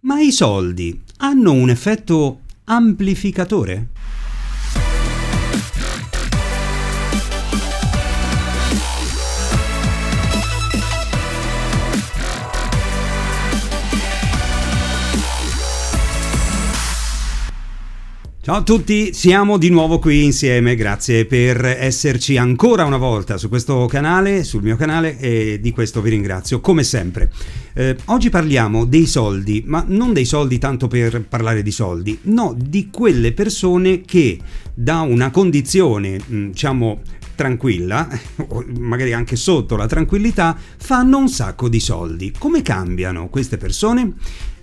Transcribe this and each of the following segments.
Ma i soldi hanno un effetto amplificatore? Ciao a tutti, siamo di nuovo qui insieme, grazie per esserci ancora una volta su questo canale, sul mio canale e di questo vi ringrazio come sempre. Eh, oggi parliamo dei soldi, ma non dei soldi tanto per parlare di soldi, no, di quelle persone che da una condizione, diciamo, tranquilla, magari anche sotto la tranquillità, fanno un sacco di soldi. Come cambiano queste persone?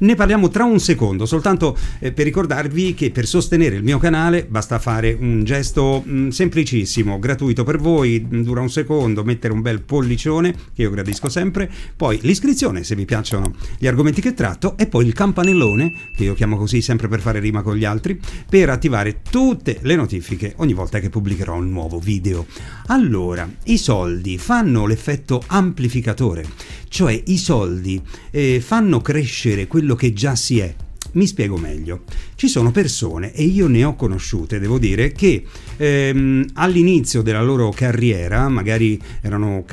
Ne parliamo tra un secondo, soltanto eh, per ricordarvi che per sostenere il mio canale basta fare un gesto mm, semplicissimo, gratuito per voi, dura un secondo, mettere un bel pollicione, che io gradisco sempre, poi l'iscrizione se vi piacciono gli argomenti che tratto e poi il campanellone, che io chiamo così sempre per fare rima con gli altri, per attivare tutte le notifiche ogni volta che pubblicherò un nuovo video. Allora, i soldi fanno l'effetto amplificatore, cioè i soldi eh, fanno crescere quello che già si è. Mi spiego meglio. Ci sono persone, e io ne ho conosciute, devo dire, che ehm, all'inizio della loro carriera, magari erano,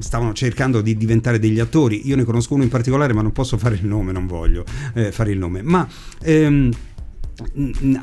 stavano cercando di diventare degli attori, io ne conosco uno in particolare, ma non posso fare il nome, non voglio eh, fare il nome, ma... Ehm,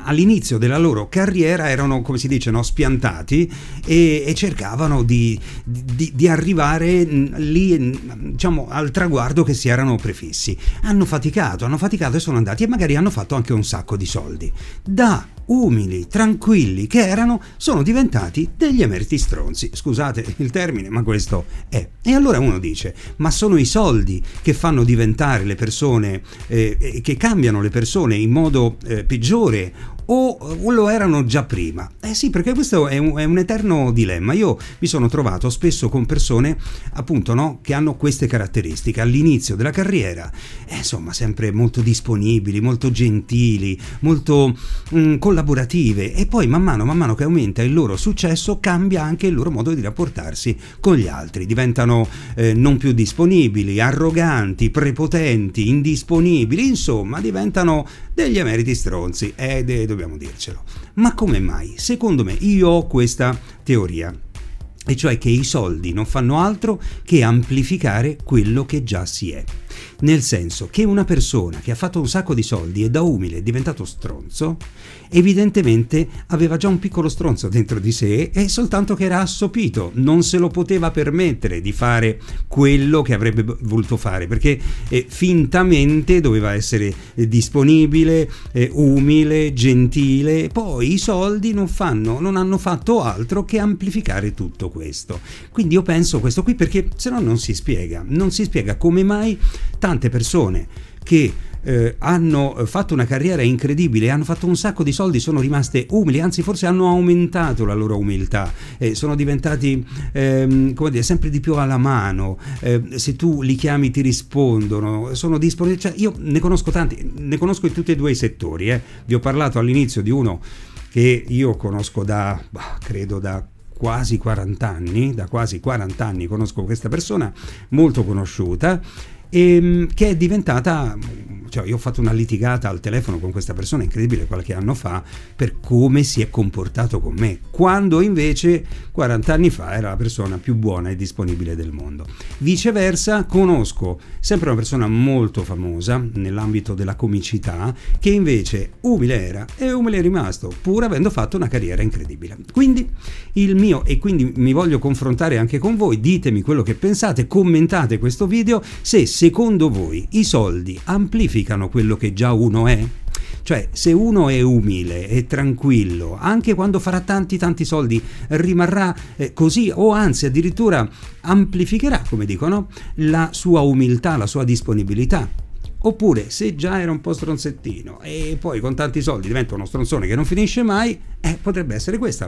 all'inizio della loro carriera erano, come si dice, no, spiantati e, e cercavano di, di, di, arrivare lì, diciamo, al traguardo che si erano prefissi. Hanno faticato, hanno faticato e sono andati e magari hanno fatto anche un sacco di soldi. Da umili, tranquilli che erano, sono diventati degli emeriti stronzi. Scusate il termine, ma questo è. E allora uno dice, ma sono i soldi che fanno diventare le persone, eh, che cambiano le persone in modo eh, peggiore o lo erano già prima? Eh sì, perché questo è un, è un eterno dilemma. Io mi sono trovato spesso con persone appunto no, che hanno queste caratteristiche all'inizio della carriera, eh, insomma, sempre molto disponibili, molto gentili, molto mh, mm, collaborative e poi man mano, man mano che aumenta il loro successo cambia anche il loro modo di rapportarsi con gli altri, diventano eh, non più disponibili, arroganti, prepotenti, indisponibili, insomma, diventano degli emeriti stronzi. Eh, de, de, dobbiamo dircelo. Ma come mai? Secondo me io ho questa teoria e cioè che i soldi non fanno altro che amplificare quello che già si è. Nel senso che una persona che ha fatto un sacco di soldi e da umile è diventato stronzo, evidentemente aveva già un piccolo stronzo dentro di sé e soltanto che era assopito, non se lo poteva permettere di fare quello che avrebbe voluto fare, perché eh, fintamente doveva essere eh, disponibile, eh, umile, gentile, poi i soldi non, fanno, non hanno fatto altro che amplificare tutto questo. Quindi io penso questo qui perché se no non si spiega, non si spiega come mai tante persone che eh, hanno fatto una carriera incredibile, hanno fatto un sacco di soldi, sono rimaste umili, anzi forse hanno aumentato la loro umiltà, eh, sono diventati ehm, dire, sempre di più alla mano, eh, se tu li chiami ti rispondono, sono disponibili, cioè, io ne conosco tanti, ne conosco in tutti e due i settori, eh. vi ho parlato all'inizio di uno che io conosco da, bah, credo da quasi 40 anni, da quasi 40 anni conosco questa persona molto conosciuta e, ehm, che è diventata cioè io ho fatto una litigata al telefono con questa persona incredibile qualche anno fa per come si è comportato con me, quando invece 40 anni fa era la persona più buona e disponibile del mondo. Viceversa, conosco sempre una persona molto famosa nell'ambito della comicità che invece umile era e umile è rimasto, pur avendo fatto una carriera incredibile. Quindi il mio e quindi mi voglio confrontare anche con voi, ditemi quello che pensate, commentate questo video se secondo voi i soldi amplificano amplificano quello che già uno è? Cioè, se uno è umile e tranquillo, anche quando farà tanti tanti soldi, rimarrà eh, così o anzi addirittura amplificherà, come dicono, la sua umiltà, la sua disponibilità. Oppure se già era un po' stronzettino e poi con tanti soldi diventa uno stronzone che non finisce mai, eh, potrebbe essere questa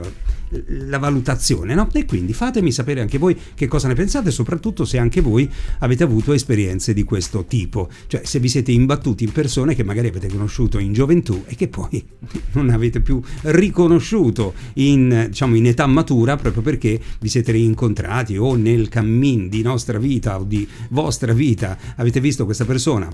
la valutazione. No? E quindi fatemi sapere anche voi che cosa ne pensate, soprattutto se anche voi avete avuto esperienze di questo tipo, cioè se vi siete imbattuti in persone che magari avete conosciuto in gioventù e che poi non avete più riconosciuto in, diciamo, in età matura proprio perché vi siete rincontrati o nel cammin di nostra vita o di vostra vita avete visto questa persona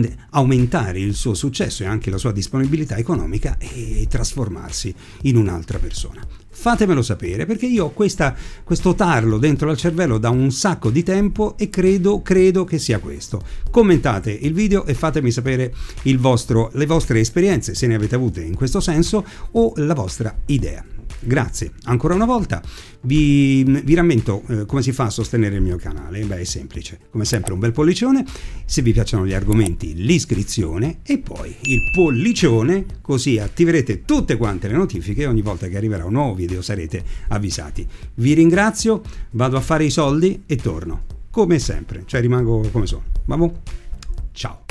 dire, aumentare il suo successo e anche la sua disponibilità economica e trasformarsi in un'altra persona. Fatemelo sapere perché io ho questa, questo tarlo dentro al cervello da un sacco di tempo e credo, credo che sia questo. Commentate il video e fatemi sapere vostro, le vostre esperienze, se ne avete avute in questo senso, o la vostra idea. Grazie ancora una volta. Vi, vi rammento eh, come si fa a sostenere il mio canale. Beh, è semplice. Come sempre, un bel pollicione. Se vi piacciono gli argomenti, l'iscrizione e poi il pollicione, così attiverete tutte quante le notifiche ogni volta che arriverà un nuovo video sarete avvisati. Vi ringrazio, vado a fare i soldi e torno. Come sempre, cioè rimango come sono. Vabbè, ciao.